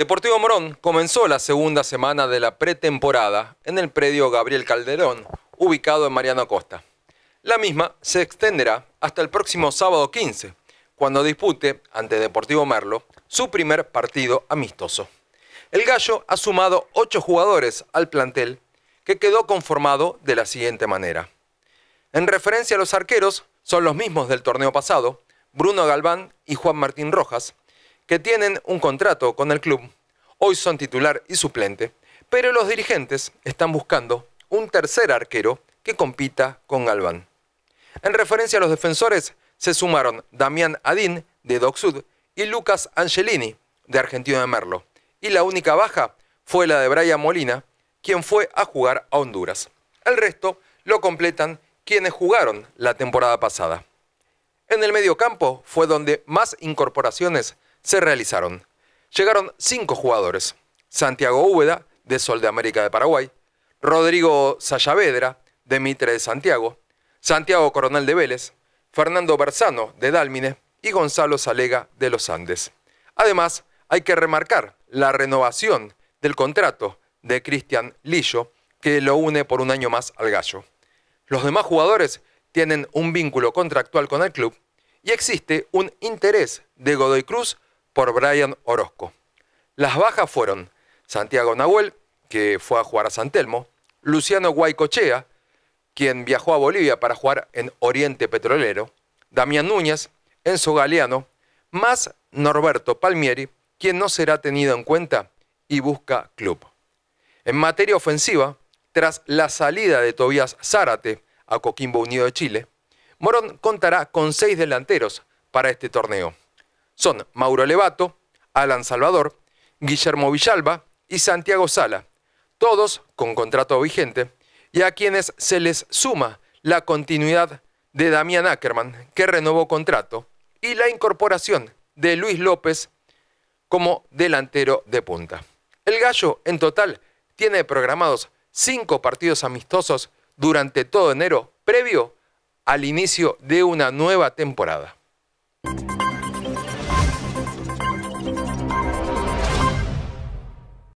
Deportivo Morón comenzó la segunda semana de la pretemporada en el predio Gabriel Calderón, ubicado en Mariano Costa. La misma se extenderá hasta el próximo sábado 15, cuando dispute ante Deportivo Merlo su primer partido amistoso. El Gallo ha sumado ocho jugadores al plantel, que quedó conformado de la siguiente manera. En referencia a los arqueros, son los mismos del torneo pasado, Bruno Galván y Juan Martín Rojas, que tienen un contrato con el club, hoy son titular y suplente, pero los dirigentes están buscando un tercer arquero que compita con Galván. En referencia a los defensores, se sumaron Damián Adín, de Doxud, y Lucas Angelini, de Argentino de Merlo. Y la única baja fue la de Brian Molina, quien fue a jugar a Honduras. El resto lo completan quienes jugaron la temporada pasada. En el campo fue donde más incorporaciones se realizaron. Llegaron cinco jugadores. Santiago Úbeda, de Sol de América de Paraguay, Rodrigo Sayavedra, de Mitre de Santiago, Santiago Coronel de Vélez, Fernando Bersano, de Dálmine, y Gonzalo Salega, de Los Andes. Además, hay que remarcar la renovación del contrato de Cristian Lillo, que lo une por un año más al gallo. Los demás jugadores tienen un vínculo contractual con el club y existe un interés de Godoy Cruz por Brian Orozco. Las bajas fueron Santiago Nahuel, que fue a jugar a San Telmo, Luciano Guaycochea, quien viajó a Bolivia para jugar en Oriente Petrolero, Damián Núñez, en su Galeano, más Norberto Palmieri, quien no será tenido en cuenta y busca club. En materia ofensiva, tras la salida de Tobías Zárate a Coquimbo Unido de Chile, Morón contará con seis delanteros para este torneo son Mauro Levato, Alan Salvador, Guillermo Villalba y Santiago Sala, todos con contrato vigente, y a quienes se les suma la continuidad de Damián Ackerman, que renovó contrato, y la incorporación de Luis López como delantero de punta. El gallo, en total, tiene programados cinco partidos amistosos durante todo enero, previo al inicio de una nueva temporada.